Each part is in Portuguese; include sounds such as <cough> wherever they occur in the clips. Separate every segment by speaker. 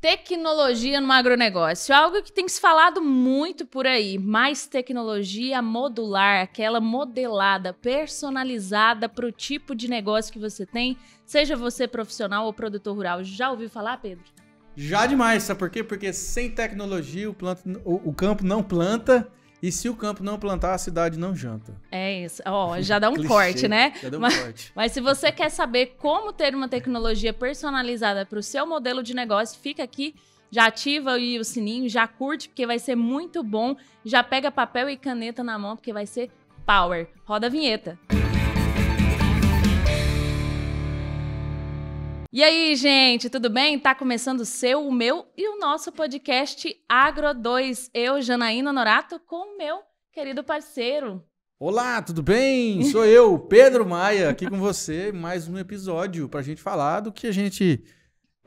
Speaker 1: Tecnologia no agronegócio, algo que tem se falado muito por aí, mais tecnologia modular, aquela modelada, personalizada para o tipo de negócio que você tem, seja você profissional ou produtor rural. Já ouviu falar, Pedro?
Speaker 2: Já demais, sabe por quê? Porque sem tecnologia o, planta, o, o campo não planta e se o campo não plantar, a cidade não janta.
Speaker 1: É isso. Ó, oh, já dá <laughs> um Clichê, corte, né? Já deu um mas, corte. Mas se você quer saber como ter uma tecnologia personalizada para o seu modelo de negócio, fica aqui, já ativa o sininho, já curte, porque vai ser muito bom. Já pega papel e caneta na mão, porque vai ser power. Roda a vinheta. E aí, gente, tudo bem? Tá começando o seu, o meu e o nosso podcast Agro 2. Eu, Janaína Norato, com o meu querido parceiro.
Speaker 2: Olá, tudo bem? Sou eu, Pedro Maia, aqui com você, mais um episódio pra gente falar do que a gente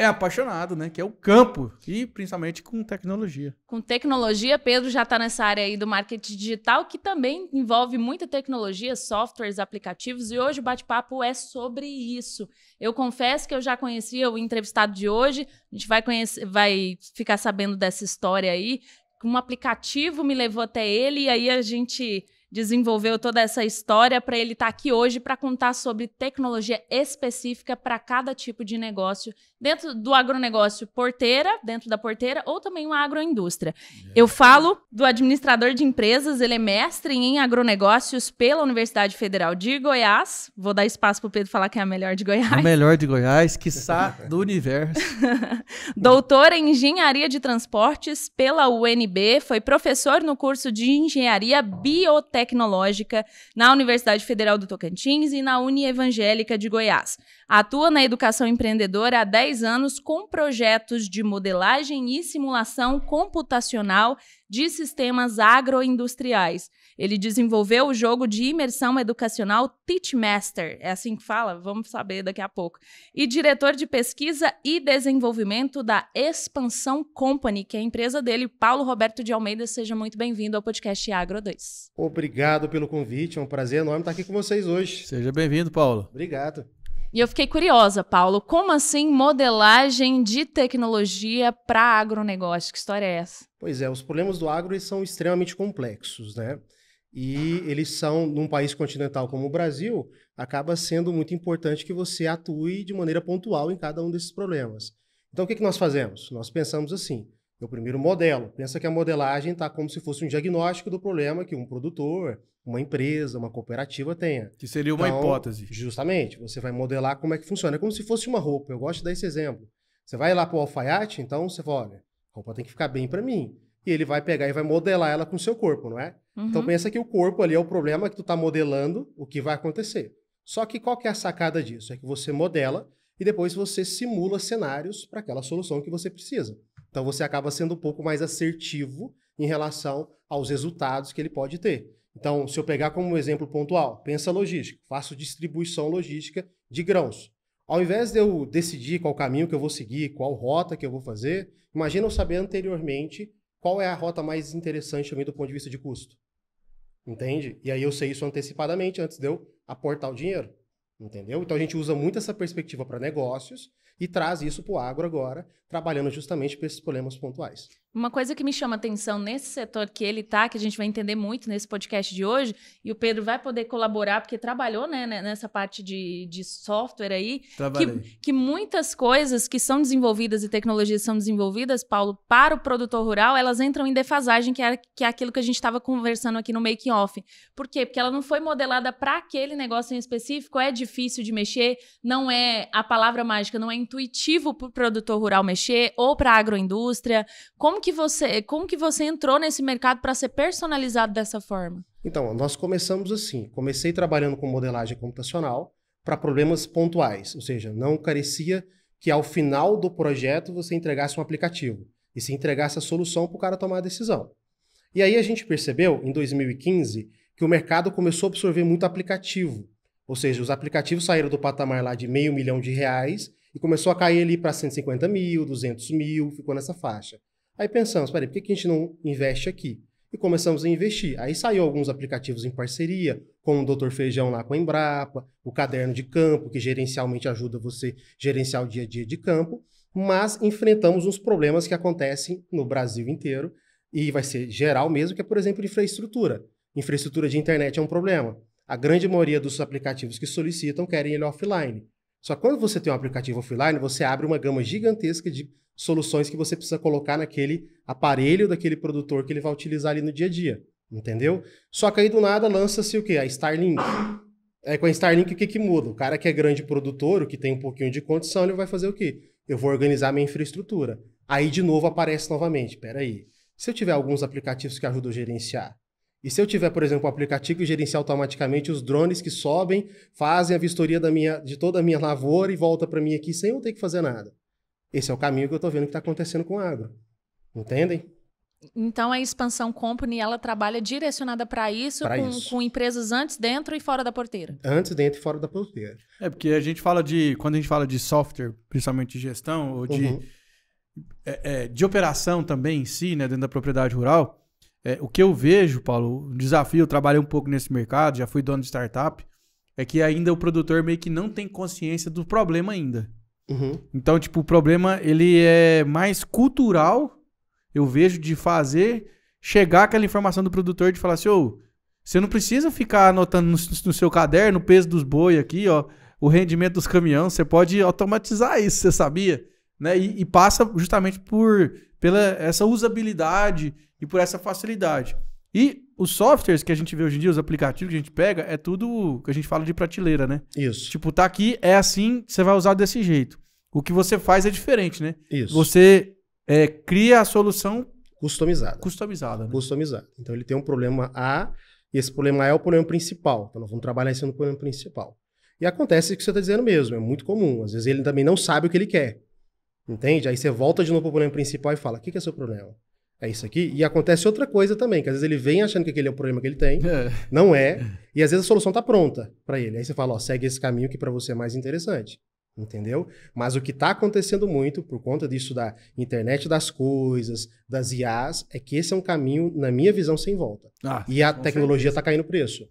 Speaker 2: é apaixonado, né? Que é o campo e principalmente com tecnologia.
Speaker 1: Com tecnologia, Pedro já está nessa área aí do marketing digital que também envolve muita tecnologia, softwares, aplicativos e hoje o bate-papo é sobre isso. Eu confesso que eu já conhecia o entrevistado de hoje. A gente vai conhecer, vai ficar sabendo dessa história aí. Um aplicativo me levou até ele e aí a gente desenvolveu toda essa história para ele estar tá aqui hoje para contar sobre tecnologia específica para cada tipo de negócio, dentro do agronegócio porteira, dentro da porteira, ou também uma agroindústria. É. Eu falo do administrador de empresas, ele é mestre em agronegócios pela Universidade Federal de Goiás. Vou dar espaço para o Pedro falar que é a melhor de Goiás. A
Speaker 2: melhor de Goiás, quiçá do universo.
Speaker 1: <laughs> Doutor em engenharia de transportes pela UNB, foi professor no curso de engenharia biotécnica Tecnológica na Universidade Federal do Tocantins e na Uni Evangélica de Goiás. Atua na educação empreendedora há 10 anos com projetos de modelagem e simulação computacional de sistemas agroindustriais. Ele desenvolveu o jogo de imersão educacional Teachmaster, é assim que fala? Vamos saber daqui a pouco. E diretor de pesquisa e desenvolvimento da Expansão Company, que é a empresa dele, Paulo Roberto de Almeida. Seja muito bem-vindo ao podcast Agro
Speaker 3: 2. Obrigado pelo convite, é um prazer enorme estar aqui com vocês hoje. Seja bem-vindo, Paulo. Obrigado.
Speaker 1: E eu fiquei curiosa, Paulo, como assim modelagem de tecnologia para agronegócio? Que história é essa?
Speaker 3: Pois é, os problemas do agro são extremamente complexos, né? E eles são, num país continental como o Brasil, acaba sendo muito importante que você atue de maneira pontual em cada um desses problemas. Então, o que, que nós fazemos? Nós pensamos assim: eu primeiro modelo. Pensa que a modelagem está como se fosse um diagnóstico do problema que um produtor, uma empresa, uma cooperativa tenha. Que seria uma então, hipótese. Justamente. Você vai modelar como é que funciona. É como se fosse uma roupa. Eu gosto de dar esse exemplo. Você vai lá para o alfaiate, então você fala: olha, a roupa tem que ficar bem para mim e ele vai pegar e vai modelar ela com o seu corpo, não é? Então uhum. Então pensa que o corpo ali é o problema que tu está modelando o que vai acontecer. Só que qual que é a sacada disso? É que você modela e depois você simula cenários para aquela solução que você precisa. Então você acaba sendo um pouco mais assertivo em relação aos resultados que ele pode ter. Então, se eu pegar como um exemplo pontual, pensa logística, faço distribuição logística de grãos. Ao invés de eu decidir qual caminho que eu vou seguir, qual rota que eu vou fazer, imagina eu saber anteriormente qual é a rota mais interessante também do ponto de vista de custo. Entende? E aí eu sei isso antecipadamente antes de eu aportar o dinheiro. Entendeu? Então a gente usa muito essa perspectiva para negócios e traz isso para o agro agora, trabalhando justamente para esses problemas pontuais.
Speaker 1: Uma coisa que me chama atenção nesse setor que ele está, que a gente vai entender muito nesse podcast de hoje, e o Pedro vai poder colaborar, porque trabalhou né, né nessa parte de, de software aí,
Speaker 2: que,
Speaker 1: que, muitas coisas que são desenvolvidas e tecnologias são desenvolvidas, Paulo, para o produtor rural, elas entram em defasagem, que é, que é aquilo que a gente estava conversando aqui no making off. Por quê? Porque ela não foi modelada para aquele negócio em específico, é difícil de mexer, não é a palavra mágica, não é intuitivo para o produtor rural mexer, ou para a agroindústria. Como como que você, como que você entrou nesse mercado para ser personalizado dessa
Speaker 3: forma? Então, nós começamos assim. Comecei trabalhando com modelagem computacional para problemas pontuais, ou seja, não carecia que ao final do projeto você entregasse um aplicativo e se entregasse a solução para o cara tomar a decisão. E aí a gente percebeu, em 2015, que o mercado começou a absorver muito aplicativo. Ou seja, os aplicativos saíram do patamar lá de meio milhão de reais e começou a cair ali para 150 mil, 200 mil, ficou nessa faixa. Aí pensamos, peraí, por que, a gente não investe aqui? E começamos a investir. Aí saiu alguns aplicativos em parceria, como o Doutor Feijão lá com a Embrapa, o Caderno de Campo, que gerencialmente ajuda você gerenciar o dia a dia de campo, mas enfrentamos uns problemas que acontecem no Brasil inteiro, e vai ser geral mesmo, que é, por exemplo, infraestrutura. Infraestrutura de internet é um problema. A grande maioria dos aplicativos que solicitam querem ele offline. Só que quando você tem um aplicativo offline, você abre uma gama gigantesca de soluções que você precisa colocar naquele aparelho daquele produtor que ele vai utilizar ali no dia a dia, entendeu? Só que aí do nada lança-se o quê? A Starlink. É com a Starlink o que, que muda? O cara que é grande produtor, o que tem um pouquinho de condição, ele vai fazer o quê? Eu vou organizar minha infraestrutura. Aí de novo aparece novamente, peraí, se eu tiver alguns aplicativos que ajudam a gerenciar, e se eu tiver, por exemplo, um aplicativo que gerencia automaticamente os drones que sobem, fazem a vistoria da minha, de toda a minha lavoura e volta para mim aqui sem eu ter que fazer nada. Esse é o caminho que eu estou vendo que está acontecendo com a agro. Entendem?
Speaker 1: Então a expansão company ela trabalha direcionada para isso, isso, com, empresas antes dentro e fora da porteira.
Speaker 3: Antes dentro e fora da porteira.
Speaker 2: É porque a gente fala de quando a gente fala de software, principalmente de gestão ou de uhum. é, é, de operação também em si, né, dentro da propriedade rural. É, o que eu vejo, Paulo, um desafio, eu trabalhei um pouco nesse mercado, já fui dono de startup, é que ainda o produtor meio que não tem consciência do problema ainda. Uhum. Então, tipo, o problema ele é mais cultural, eu vejo, de fazer chegar aquela informação do produtor de falar assim, ô, você não precisa ficar anotando no, no seu caderno o peso dos boi aqui, ó, o rendimento dos caminhões, você pode automatizar isso, você sabia? Né? E, e passa justamente por pela essa usabilidade e por essa facilidade. E os softwares que a gente vê hoje em dia, os aplicativos que a gente pega, é tudo que a gente fala de prateleira, né? Isso. Tipo, tá aqui, é assim, você vai usar desse jeito. O que você faz é diferente, né? Isso. Você
Speaker 3: é, cria a solução customizada. Customizada. Né? Customizada. Então ele tem um problema A e esse problema A é o problema principal. Então nós vamos trabalhar esse no problema principal. E acontece o que você está dizendo mesmo, é muito comum. Às vezes ele também não sabe o que ele quer. Entende? Aí você volta de novo para o problema principal e fala: o que, que é seu problema? É isso aqui. E acontece outra coisa também, que às vezes ele vem achando que aquele é o problema que ele tem, é. não é, e às vezes a solução está pronta para ele. Aí você fala: ó, segue esse caminho que para você é mais interessante entendeu? Mas o que está acontecendo muito, por conta disso da internet das coisas, das IAs, é que esse é um caminho, na minha visão, sem volta. Ah, e a tecnologia está caindo preço.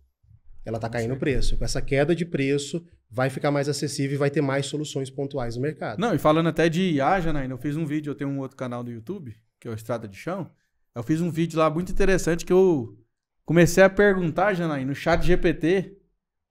Speaker 3: Ela está caindo preço. Com essa queda de preço, vai ficar mais acessível e vai ter mais soluções pontuais no mercado.
Speaker 2: Não, e falando até de IA, Janaína, eu fiz um vídeo, eu tenho um outro canal do YouTube, que é o Estrada de Chão. Eu fiz um vídeo lá muito interessante que eu comecei a perguntar, Janaína, no chat GPT,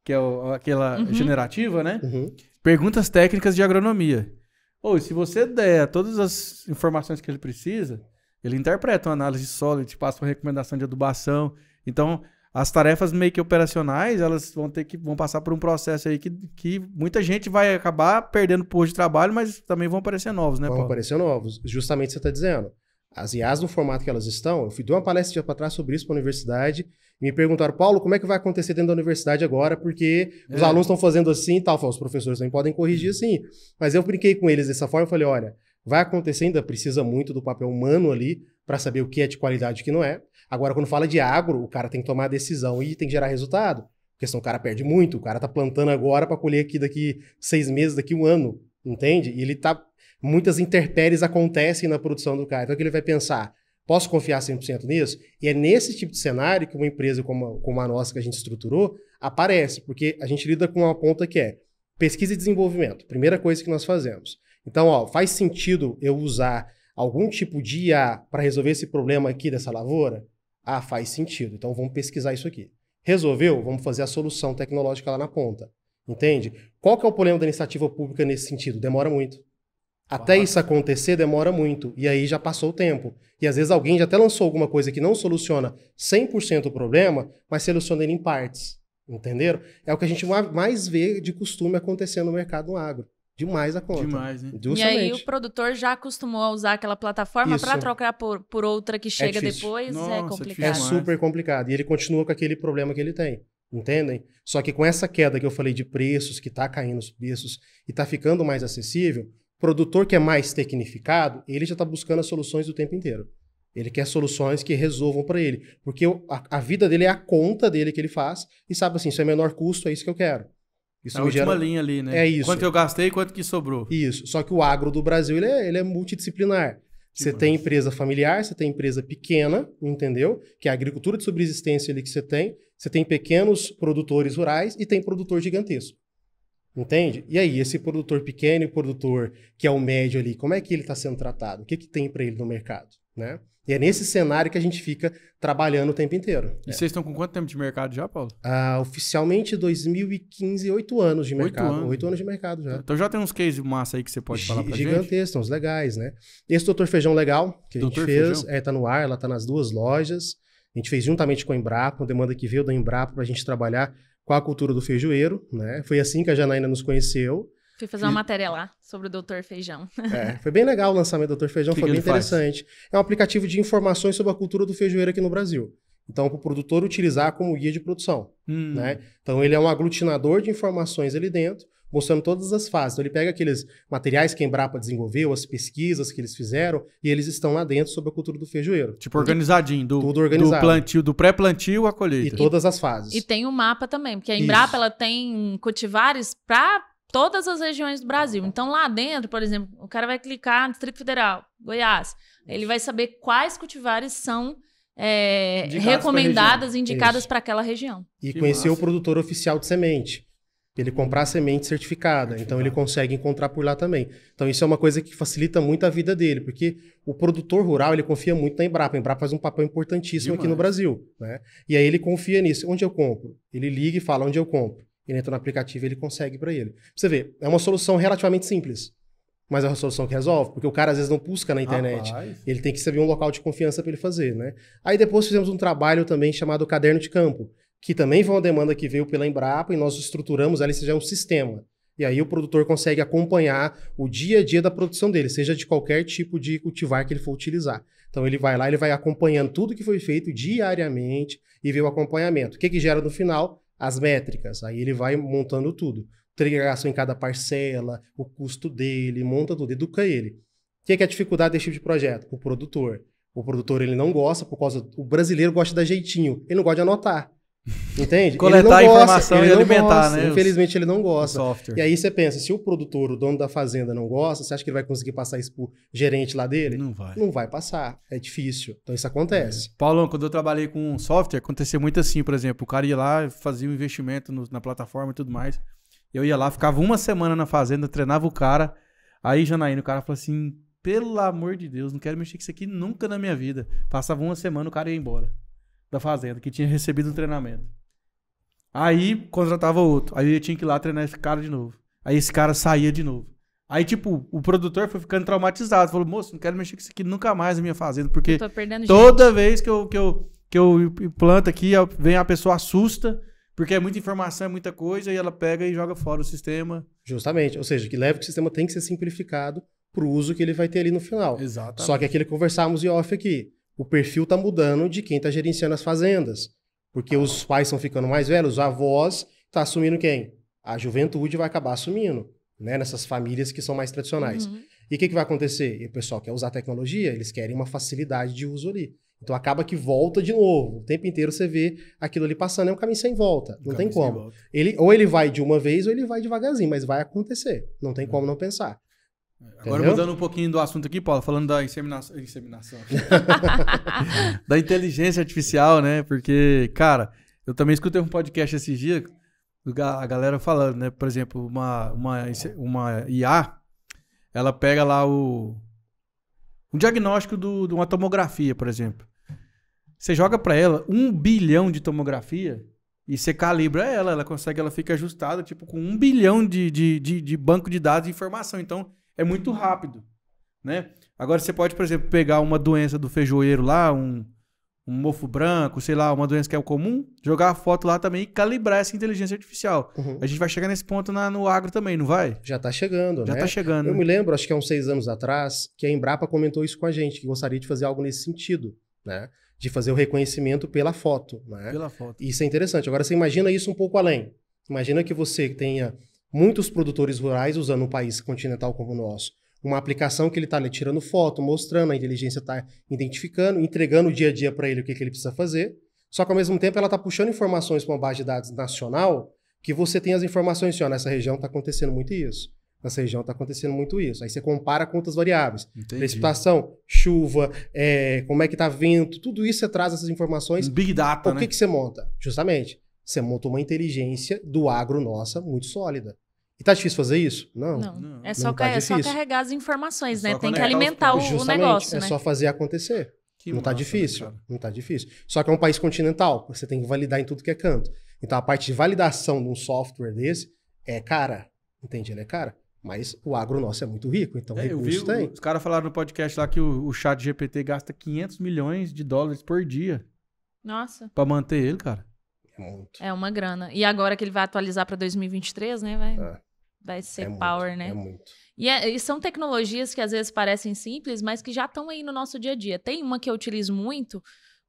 Speaker 2: que é o, aquela uhum. generativa, né? Uhum. Perguntas técnicas de agronomia. Ou se você der todas as informações que ele precisa, ele interpreta uma análise de solo, ele te passa uma recomendação de adubação. Então, as tarefas meio que operacionais, elas vão ter que vão passar por um processo aí que, que muita
Speaker 3: gente vai acabar perdendo posto de trabalho, mas também vão aparecer novos, né, Vão Paulo? aparecer novos, justamente você está dizendo. As IAs no formato que elas estão, eu fui, uma palestra para trás sobre isso para a universidade, me perguntaram, Paulo, como é que vai acontecer dentro da universidade agora? Porque os é. alunos estão fazendo assim e tal. Falei, os professores também podem corrigir assim. Mas eu brinquei com eles dessa forma e falei, olha, vai acontecer, ainda precisa muito do papel humano ali para saber o que é de qualidade e o que não é. Agora, quando fala de agro, o cara tem que tomar decisão e tem que gerar resultado. Porque senão o cara perde muito, o cara tá plantando agora para colher aqui daqui seis meses, daqui um ano, entende? E ele tá. Muitas intempéries acontecem na produção do cara. Então que ele vai pensar? Posso confiar 100% nisso? E é nesse tipo de cenário que uma empresa como a, como a nossa que a gente estruturou aparece, porque a gente lida com uma ponta que é pesquisa e desenvolvimento, primeira coisa que nós fazemos. Então, ó, faz sentido eu usar algum tipo de IA para resolver esse problema aqui dessa lavoura? Ah, faz sentido. Então vamos pesquisar isso aqui. Resolveu? Vamos fazer a solução tecnológica lá na ponta. Entende? Qual que é o problema da iniciativa pública nesse sentido? Demora muito. Até isso acontecer demora muito. E aí já passou o tempo. E às vezes alguém já até lançou alguma coisa que não soluciona 100% o problema, mas soluciona ele em partes. Entenderam? É o que a gente mais vê de costume acontecendo no mercado agro. Demais a conta. Demais, né? Justamente. E aí o
Speaker 1: produtor já acostumou a usar aquela plataforma para trocar por, por outra que é chega é depois. Nossa, é complicado. É, é super
Speaker 3: complicado. E ele continua com aquele problema que ele tem. Entendem? Só que com essa queda que eu falei de preços, que está caindo os preços e está ficando mais acessível, produtor que é mais tecnificado, ele já está buscando as soluções o tempo inteiro. Ele quer soluções que resolvam para ele. Porque a, a, vida dele é a conta dele que ele faz e sabe assim, isso é menor custo, é isso que eu quero. Isso é a última gera... linha
Speaker 2: ali, né? É isso. Quanto
Speaker 3: eu gastei e quanto que sobrou. Isso. Só que o agro do Brasil, ele é, ele é multidisciplinar. você tem empresa familiar, você tem empresa pequena, entendeu? Que é a agricultura de subsistência ali que você tem. Você tem pequenos produtores rurais e tem produtor gigantesco. Entende? E aí, esse produtor pequeno e produtor que é o médio ali, como é que ele está sendo tratado? O que, que tem para ele no mercado? Né? E é nesse cenário que a gente fica trabalhando o tempo inteiro. E é. vocês estão com
Speaker 2: quanto tempo de mercado já, Paulo?
Speaker 3: Ah, oficialmente 2015, oito anos de mercado. Oito anos. anos. de mercado já. Então já tem uns cases massa aí que você pode G falar para gente? Gigantescos, uns legais, né? Esse Doutor Feijão Legal, que Doutor a gente fez, está é, tá no ar, ela tá nas duas lojas. A gente fez juntamente com a Embrapa, uma demanda que veio da Embrapa para a gente trabalhar com a cultura do feijoeiro, né? Foi assim que a Janaína nos conheceu.
Speaker 1: Fui fazer uma matéria lá sobre o Doutor Feijão. É,
Speaker 3: foi bem legal o lançamento do Doutor Feijão, <laughs> que foi que bem interessante. Faz? É um aplicativo de informações sobre a cultura do feijoeiro aqui no Brasil. Então, para o produtor utilizar como guia de produção. Hum. Né? Então, ele é um aglutinador de informações ali dentro mostrando todas as fases. Então, ele pega aqueles materiais que a Embrapa desenvolveu, as pesquisas que eles fizeram, e eles estão lá dentro sobre a cultura do feijoeiro. Tipo, organizadinho, do, Tudo organizado. do plantio, do pré-plantio à colheita. E todas as fases. E
Speaker 1: tem o um mapa também, porque a Embrapa Isso. ela tem cultivares para todas as regiões do Brasil. Então, lá dentro, por exemplo, o cara vai clicar no Distrito Federal, Goiás. Ele vai saber quais cultivares são é, recomendadas, indicadas para aquela região.
Speaker 3: E conhecer o produtor oficial de semente ele comprar semente certificada. Então ele consegue encontrar por lá também. Então isso é uma coisa que facilita muito a vida dele, porque o produtor rural ele confia muito na Embrapa. A Embrapa faz um papel importantíssimo Demais. aqui no Brasil, né? E aí ele confia nisso. Onde eu compro? Ele liga e fala onde eu compro. Ele entra no aplicativo, ele consegue para ele. você vê, é uma solução relativamente simples. Mas é uma solução que resolve, porque o cara às vezes não busca na internet. Rapaz. Ele tem que saber um local de confiança para ele fazer, né? Aí depois fizemos um trabalho também chamado Caderno de Campo, que também foi uma demanda que veio pela Embrapa e nós estruturamos ela, seja é um sistema. E aí o produtor consegue acompanhar o dia a dia da produção dele, seja de qualquer tipo de cultivar que ele for utilizar. Então ele vai lá, ele vai acompanhando tudo que foi feito diariamente e vê o acompanhamento. O que, que gera no final? As métricas. Aí ele vai montando tudo. Trigação em cada parcela, o custo dele, monta tudo, educa ele. O que, que é a dificuldade desse tipo de projeto? O produtor. O produtor ele não gosta por causa. O brasileiro gosta de dar jeitinho, ele não gosta de anotar. Entende? Coletar informação e alimentar, gosta. né? Infelizmente ele não gosta. E aí você pensa, se o produtor, o dono da fazenda não gosta, você acha que ele vai conseguir passar isso pro gerente lá dele? Não vai. Não vai passar. É difícil. Então isso acontece. É.
Speaker 2: Paulão, quando eu trabalhei com software, acontecia muito assim, por exemplo, o cara ia lá, fazia um investimento no, na plataforma e tudo mais. Eu ia lá, ficava uma semana na fazenda, treinava o cara. Aí, Janaína, o cara falou assim: pelo amor de Deus, não quero mexer com isso aqui nunca na minha vida. Passava uma semana, o cara ia embora da fazenda, que tinha recebido um treinamento. Aí contratava outro. Aí eu tinha que ir lá treinar esse cara de novo. Aí esse cara saía de novo. Aí, tipo, o produtor foi ficando traumatizado. Falou, moço, não quero mexer com isso aqui nunca mais na minha fazenda, porque toda gente. vez que eu, que, eu, que eu planto aqui, vem a
Speaker 3: pessoa assusta, porque é muita informação, é muita coisa, e ela pega e joga fora o sistema. Justamente. Ou seja, que leva que o sistema tem que ser simplificado para o uso que ele vai ter ali no final. Exato. Só que é aquele que conversamos em off aqui o perfil está mudando de quem está gerenciando as fazendas. Porque os pais estão ficando mais velhos, os avós está assumindo quem? A juventude vai acabar assumindo, né? Nessas famílias que são mais tradicionais. Uhum. E o que, que, vai acontecer? E o pessoal quer usar tecnologia, eles querem uma facilidade de uso ali. Então acaba que volta de novo. O tempo inteiro você vê aquilo ali passando, é um caminho sem volta. Não um tem como. Ele, ou ele vai de uma vez ou ele vai devagarzinho, mas vai acontecer. Não tem uhum. como não pensar.
Speaker 2: Agora Entendeu? mudando um pouquinho do assunto aqui, Paulo, falando da inseminação. inseminação <laughs> da inteligência artificial, né? Porque, cara, eu também escutei um podcast esses dias, a galera falando, né? Por exemplo, uma, uma, uma IA, ela pega lá o. Um diagnóstico do, de uma tomografia, por exemplo. Você joga para ela um bilhão de tomografia e você calibra ela, ela consegue, ela fica ajustada, tipo, com um bilhão de, de, de, de banco de dados e informação. Então é muito rápido, né? Agora você pode, por exemplo, pegar uma doença do feijoeiro lá, um, um mofo branco, sei lá, uma doença que é o comum, jogar a foto lá também e calibrar essa inteligência artificial. Uhum. A gente vai chegar nesse ponto na, no agro também, não
Speaker 3: vai? Já tá chegando, Já né? tá chegando. Eu né? me lembro, acho que há é uns seis anos atrás, que a Embrapa comentou isso com a gente, que gostaria de fazer algo nesse sentido, né? De fazer o reconhecimento pela foto, né? Pela foto. Isso é interessante. Agora, você imagina isso um pouco além. Imagina que você tenha muitos produtores rurais usando um país continental como o nosso. Uma aplicação que ele está ali né, tirando foto, mostrando, a inteligência está identificando, entregando o dia a dia para ele o que, que ele precisa fazer. Só que ao mesmo tempo ela está puxando informações para uma base de dados nacional que você tem as informações assim, ó, nessa região está acontecendo muito isso. Nessa região está acontecendo muito isso. Aí você compara com outras variáveis. Entendi. Precipitação, chuva, é, como é que está vento, tudo isso você traz essas informações. Big data, O né? que, que você monta? Justamente. Você montou uma inteligência do agro nossa muito sólida. E tá difícil fazer isso? Não. Não. É, só, não tá é só,
Speaker 1: carregar as informações, é né? Tem que alimentar o, negócio. É né? só
Speaker 3: fazer acontecer. Que não tá massa, tá difícil. Não tá difícil. Só que é um país continental, você tem que validar em tudo que é canto. Então a parte de validação de um software desse é cara. Entende? Ele é cara. Mas o agro nosso é muito rico, então é, recursos tem.
Speaker 2: Os caras falaram no podcast lá que o, o chat GPT gasta 500 milhões de dólares por dia. Nossa. Pra manter ele, cara. Muito.
Speaker 1: É uma grana. E agora que ele vai atualizar para 2023, né? Vai, é. vai ser é power, muito, né? É muito. E, é, e, são tecnologias que às vezes parecem simples, mas que já estão aí no nosso dia a dia. Tem uma que eu utilizo muito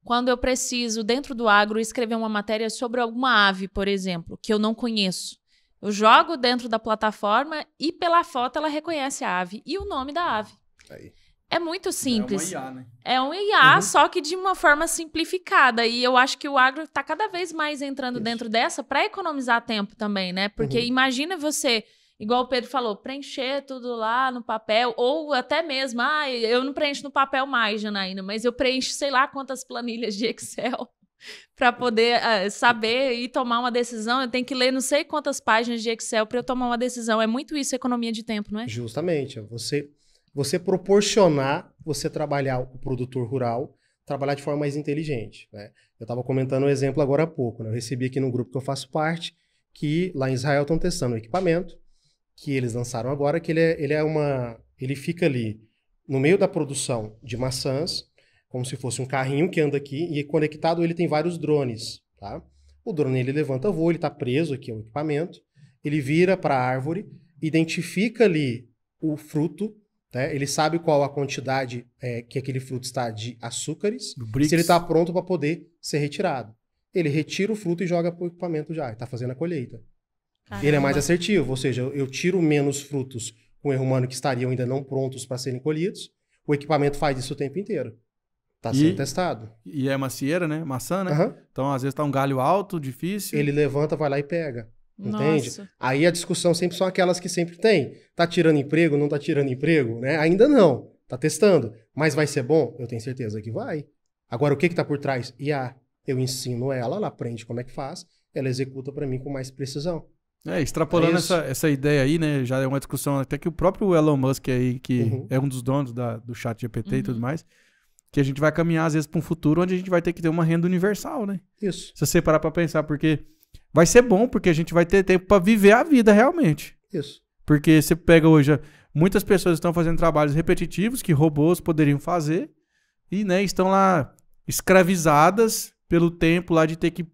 Speaker 1: quando eu preciso, dentro do agro, escrever uma matéria sobre alguma ave, por exemplo, que eu não conheço. Eu jogo dentro da plataforma e pela foto ela reconhece a ave e o nome da ave. Aí. É muito é simples. É um IA, né? É um IA, uhum. só que de uma forma simplificada. E eu acho que o agro está cada vez mais entrando Isso. dentro dessa para economizar tempo também, né? Porque uhum. imagina você, igual o Pedro falou, preencher tudo lá no papel, ou até mesmo, ah, eu não preencho no papel mais, Janaína, mas eu preencho sei lá quantas planilhas de Excel <laughs> para poder uh, saber e tomar uma decisão. Eu tenho que ler não sei quantas páginas de Excel para eu tomar uma decisão. É muito isso, economia de tempo, não é?
Speaker 3: Justamente. É você você proporcionar você trabalhar o produtor rural, trabalhar de forma mais inteligente. Né? Eu estava comentando um exemplo agora há pouco. Né? Eu recebi aqui num grupo que eu faço parte que lá em Israel estão testando um equipamento que eles lançaram agora, que ele é, ele é uma. ele fica ali no meio da produção de maçãs, como se fosse um carrinho que anda aqui, e conectado ele tem vários drones. Tá? O drone ele levanta voo, ele está preso aqui ao equipamento, ele vira para a árvore, identifica ali o fruto né? Ele sabe qual a quantidade é, que aquele fruto está de açúcares, se ele está pronto para poder ser retirado. Ele retira o fruto e joga para o equipamento já, está fazendo a colheita. Caramba. Ele é mais assertivo, ou seja, eu tiro menos frutos com erro humano que estariam ainda não prontos para serem colhidos. O equipamento faz isso o tempo inteiro. Está sendo e,
Speaker 2: testado. E é macieira, né? Maçã, né? Uhum. Então, às vezes está um galho
Speaker 3: alto, difícil. Ele levanta, vai lá e pega. Entende? Nossa. Aí a discussão sempre são aquelas que sempre tem. Tá tirando emprego, não tá tirando emprego, né? Ainda não. Tá testando. Mas vai ser bom? Eu tenho certeza que vai. Agora, o que que tá por trás? IA. Ah, eu ensino ela, ela aprende como é que faz, ela executa para mim com mais precisão. É, extrapolando é essa,
Speaker 2: essa ideia aí, né? Já é uma discussão até que o próprio Elon Musk aí, que uhum. é um dos donos da, do chat GPT uhum. e tudo uhum. mais, que a gente vai caminhar às vezes para um futuro onde a gente vai ter que ter uma renda universal, né? Isso. Se você parar para pensar, porque vai ser bom, porque a gente vai ter tempo para viver a vida realmente. Isso. Porque você pega hoje, muitas pessoas estão fazendo trabalhos repetitivos que robôs poderiam fazer
Speaker 3: e né, estão lá escravizadas pelo tempo lá de ter que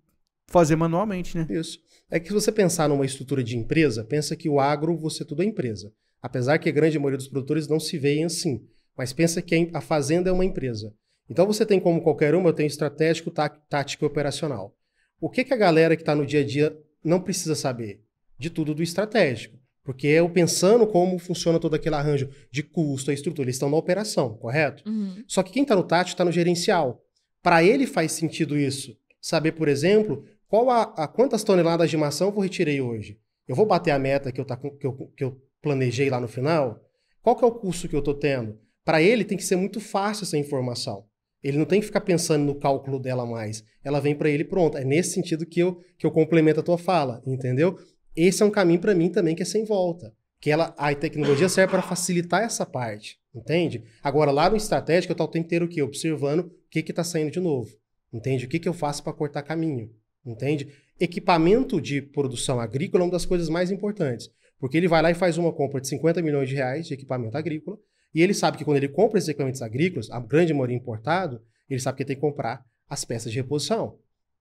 Speaker 3: fazer manualmente, né? Isso. É que se você pensar numa estrutura de empresa, pensa que o agro você tudo é empresa. Apesar que a grande maioria dos produtores não se veem assim, mas pensa que a fazenda é uma empresa. Então você tem como qualquer uma, tenho estratégico, tático e operacional. O que, que a galera que está no dia a dia não precisa saber? De tudo do estratégico. Porque eu pensando como funciona todo aquele arranjo de custo, a estrutura, eles estão na operação, correto? Uhum. Só que quem está no tático está no gerencial. Para ele faz sentido isso. Saber, por exemplo, qual a, a quantas toneladas de maçã eu retirei hoje. Eu vou bater a meta que eu, tá, que eu, que eu planejei lá no final? Qual que é o custo que eu estou tendo? Para ele tem que ser muito fácil essa informação. Ele não tem que ficar pensando no cálculo dela mais. Ela vem para ele pronta. É nesse sentido que eu, que eu complemento a tua fala, entendeu? Esse é um caminho para mim também que é sem volta. Que ela, a tecnologia serve para facilitar essa parte, entende? Agora, lá no estratégico, eu estou o tempo inteiro o quê? Observando o que está saindo de novo, entende? O que, que eu faço para cortar caminho, entende? Equipamento de produção agrícola é uma das coisas mais importantes, porque ele vai lá e faz uma compra de 50 milhões de reais de equipamento agrícola, e ele sabe que quando ele compra esses equipamentos agrícolas, a grande maioria importado, ele sabe que tem que comprar as peças de reposição.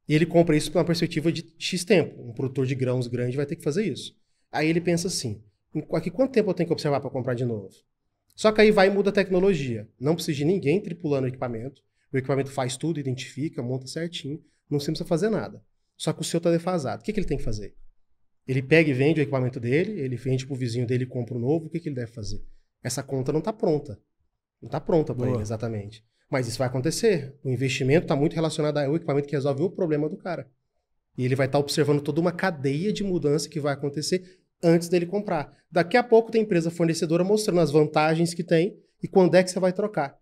Speaker 3: E ele compra isso com uma perspectiva de X tempo. Um produtor de grãos grande vai ter que fazer isso. Aí ele pensa assim: aqui quanto tempo eu tenho que observar para comprar de novo? Só que aí vai e muda a tecnologia. Não precisa de ninguém tripulando o equipamento. O equipamento faz tudo, identifica, monta certinho. Não precisa fazer nada. Só que o seu está defasado. O que, que, ele tem que fazer? Ele pega e vende o equipamento dele, ele vende para o vizinho dele e compra o um novo. O que, que ele deve fazer? Essa conta não está pronta. Não está pronta para ele, exatamente. Mas isso vai acontecer. O investimento está muito relacionado ao equipamento que resolve o problema do cara. E ele vai estar tá observando toda uma cadeia de mudança que vai acontecer antes dele comprar. Daqui a pouco tem empresa fornecedora mostrando as vantagens que tem e quando é que você vai trocar.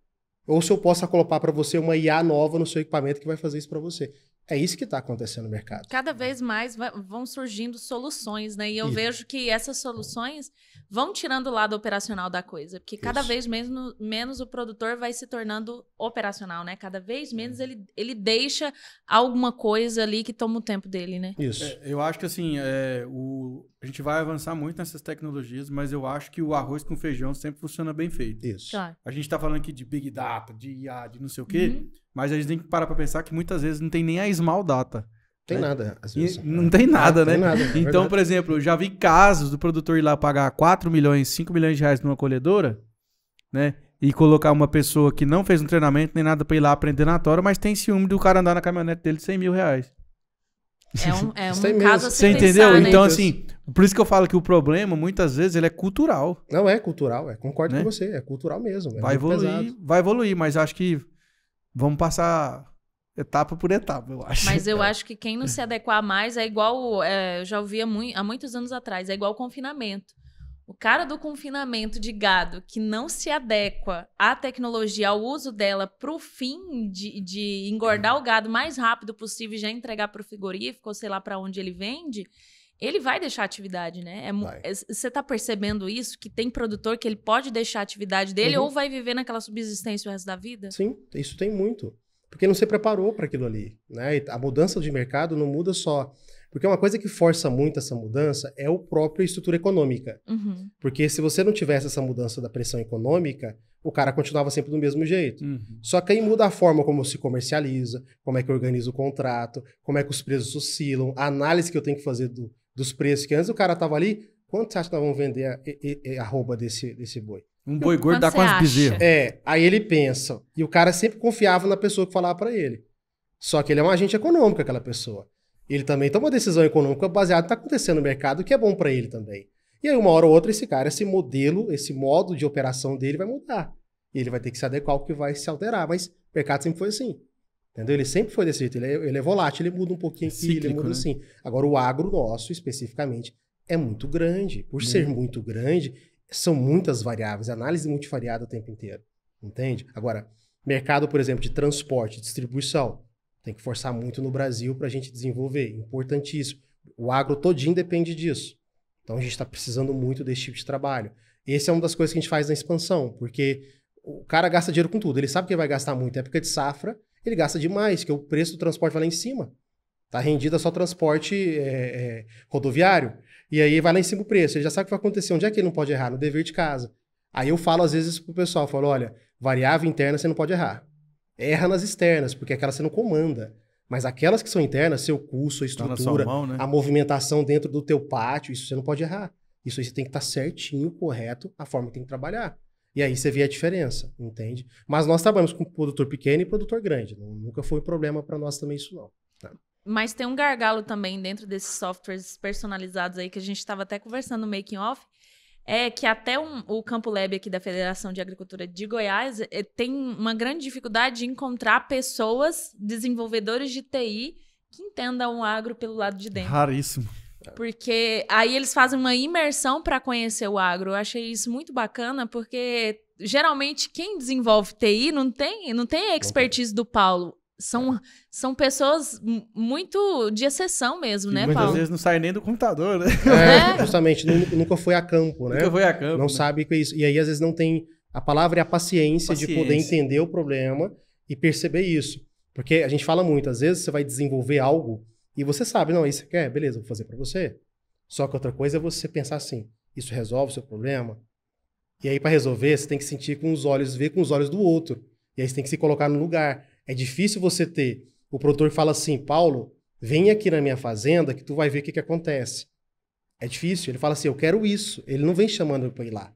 Speaker 3: Ou se eu posso colocar para você uma IA nova no seu equipamento que vai fazer isso para você. É isso que está acontecendo no mercado.
Speaker 1: Cada vez mais vão surgindo soluções, né? E eu isso. vejo que essas soluções vão tirando o lado operacional da coisa, porque cada isso. vez menos, menos o produtor vai se tornando operacional, né? Cada vez é. menos ele, ele deixa alguma coisa ali que toma o tempo dele, né? Isso. É,
Speaker 2: eu acho que assim, é, o, a gente vai avançar muito nessas tecnologias, mas eu acho que o arroz com feijão sempre funciona bem feito. Isso. Claro. A gente está falando aqui de Big Data, de IA, de não sei o quê, uhum. mas a gente tem que parar para pensar que muitas vezes não tem nem a Small Data. Tem né? nada, às vezes. E não tem nada, ah, né? Tem nada, é então, por exemplo, eu já vi casos do produtor ir lá pagar 4 milhões, 5 milhões de reais numa colhedora, né? E colocar uma pessoa que não fez um treinamento nem nada para ir lá aprender na tora, mas tem ciúme do cara andar na caminhonete dele de 100 mil reais. É um, é um caso a Você entendeu? Né? Então, assim, por isso que eu falo que o problema, muitas vezes, ele é cultural. Não, é cultural, é. Concordo né? com você, é cultural mesmo. É vai evoluir, pesado. vai evoluir, mas acho que vamos passar etapa por etapa, eu acho. Mas
Speaker 1: eu <laughs> é. acho que quem não se adequar mais é igual. É, eu já ouvia muito, há muitos anos atrás, é igual o confinamento. O cara do confinamento de gado que não se adequa à tecnologia, ao uso dela para o fim de, de engordar o gado mais rápido possível e já entregar para o frigorífico, ou sei lá para onde ele vende, ele vai deixar a atividade, né? É é, você está tá percebendo isso? Que tem produtor que ele pode deixar a atividade dele uhum. ou vai viver naquela subsistência o resto da vida? Sim,
Speaker 3: isso tem muito. Porque não se preparou para aquilo ali, né? a mudança de mercado não muda só. Porque uma coisa que força muito essa mudança é o próprio estrutura econômica. Uhum. Porque se você não tivesse essa mudança da pressão econômica, o cara continuava sempre do mesmo jeito. Uhum. Só que aí muda a forma como se comercializa, como é que organiza o contrato, como é que os preços oscilam, a análise que eu tenho que fazer do, dos preços, que antes o cara tava ali, quanto você acha que nós vamos vender a, a, a desse, desse boi? Um boi gordo dá quase bezerro. É, aí ele pensa. E o cara sempre confiava na pessoa que falava para ele. Só que ele é um agente econômico, aquela pessoa. Ele também toma decisão econômica baseada no que está acontecendo no mercado, que é bom para ele também. E aí, uma hora ou outra, esse cara, esse modelo, esse modo de operação dele vai mudar. E ele vai ter que se adequar ao que vai se alterar. Mas o mercado sempre foi assim. Entendeu? Ele sempre foi desse jeito. Ele é, ele é volátil, ele muda um pouquinho aqui, Cíclico, ele muda né? assim. Agora, o agro nosso, especificamente, é muito grande. Por uhum. ser muito grande, são muitas variáveis, análise multivariada o tempo inteiro. Entende? Agora, mercado, por exemplo, de transporte, distribuição, tem que forçar muito no Brasil para a gente desenvolver. Importantíssimo. O agro todinho depende disso. Então, a gente está precisando muito desse tipo de trabalho. Essa é uma das coisas que a gente faz na expansão, porque o cara gasta dinheiro com tudo. Ele sabe que vai gastar muito. É época de safra, ele gasta demais, que o preço do transporte vai lá em cima. Tá rendida só transporte é, é, rodoviário. E aí vai lá em cima o preço. Ele já sabe o que vai acontecer. Onde é que ele não pode errar? No dever de casa. Aí eu falo às vezes pro pessoal, falo, olha, variável interna você não pode errar. Erra nas externas, porque é aquelas você não comanda. Mas aquelas que são internas, seu curso, a tá estrutura, tá mão, né? a movimentação dentro do teu pátio, isso você não pode errar. Isso aí você tem que estar tá certinho, correto, a forma que tem que trabalhar. E aí você vê a diferença, entende? Mas nós trabalhamos com produtor pequeno e produtor grande. Nunca foi um problema para nós também isso, não. Tá?
Speaker 1: Mas tem um gargalo também dentro desses softwares personalizados aí que a gente estava até conversando no making off. É que até um, o Campo Lab aqui da Federação de Agricultura de Goiás é, tem uma grande dificuldade de encontrar pessoas, desenvolvedores de TI, que entendam o agro pelo lado de dentro. Raríssimo. Porque aí eles fazem uma imersão para conhecer o agro. Eu achei isso muito bacana, porque geralmente quem desenvolve TI não tem, não tem a expertise do Paulo. São, é. são pessoas muito de exceção mesmo, e né, muitas Paulo? Muitas vezes
Speaker 3: não sai nem do computador, né? É, é. justamente. Nunca foi a campo, né? Nunca foi a campo. Não né? sabe que é isso. E aí, às vezes, não tem... A palavra é a paciência, paciência. de poder entender o problema e perceber isso. Porque a gente fala muito. Às vezes, você vai desenvolver algo e você sabe, não, isso você quer, é, beleza, vou fazer para você. Só que outra coisa é você pensar assim, isso resolve o seu problema? E aí para resolver, você tem que sentir com os olhos, ver com os olhos do outro. E aí você tem que se colocar no lugar. É difícil você ter o produtor que fala assim, Paulo, vem aqui na minha fazenda que tu vai ver o que, que acontece. É difícil. Ele fala assim, eu quero isso. Ele não vem chamando para ir lá.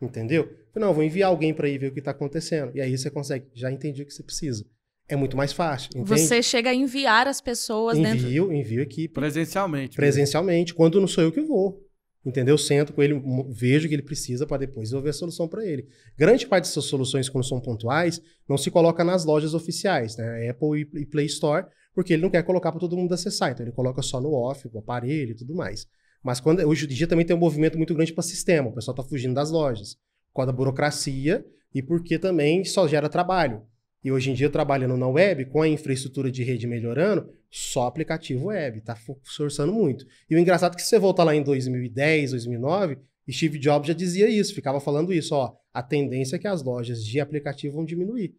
Speaker 3: Entendeu? Não, vou enviar alguém para ir ver o que está acontecendo. E aí você consegue, já entendi o que você precisa é muito mais fácil. Entende? Você
Speaker 1: chega a enviar as pessoas
Speaker 3: envio, dentro. Envio,
Speaker 2: equipe. Presencialmente. Presencialmente,
Speaker 3: mesmo. quando não sou eu que vou. Entendeu? Sento com ele, vejo o que ele precisa para depois desenvolver a solução para ele. Grande parte dessas soluções, quando são pontuais, não se coloca nas lojas oficiais, né? É Apple e Play Store, porque ele não quer colocar para todo mundo acessar. Então ele coloca só no off, no aparelho e tudo mais. Mas quando, hoje em dia também tem um movimento muito grande para sistema. O pessoal está fugindo das lojas, por causa da burocracia e porque também só gera trabalho. E hoje em dia, trabalhando na web, com a infraestrutura de rede melhorando, só aplicativo web, tá forçando muito. E o engraçado é que se você voltar lá em 2010, 2009, Steve Jobs já dizia isso, ficava falando isso, ó, a tendência é que as lojas de aplicativo vão diminuir.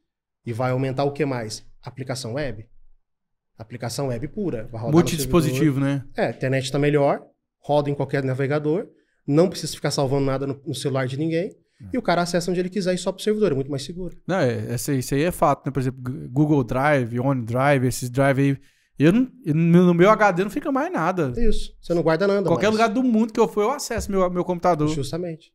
Speaker 3: E vai aumentar o que mais? Aplicação web. Aplicação web pura. Vai rodar Multidispositivo, né? É, a internet tá melhor, roda em qualquer navegador, não precisa ficar salvando nada no, no celular de ninguém. E o cara acessa onde ele quiser e só pro servidor, é muito mais seguro. Não, é, é isso aí é
Speaker 2: fato, né? Por exemplo, Google Drive, OneDrive, esses drive aí. Eu no meu HD não fica mais nada. É isso.
Speaker 3: Você não guarda nada.
Speaker 2: Qualquer mais. lugar do mundo que eu for, eu acesso meu, meu computador. Justamente.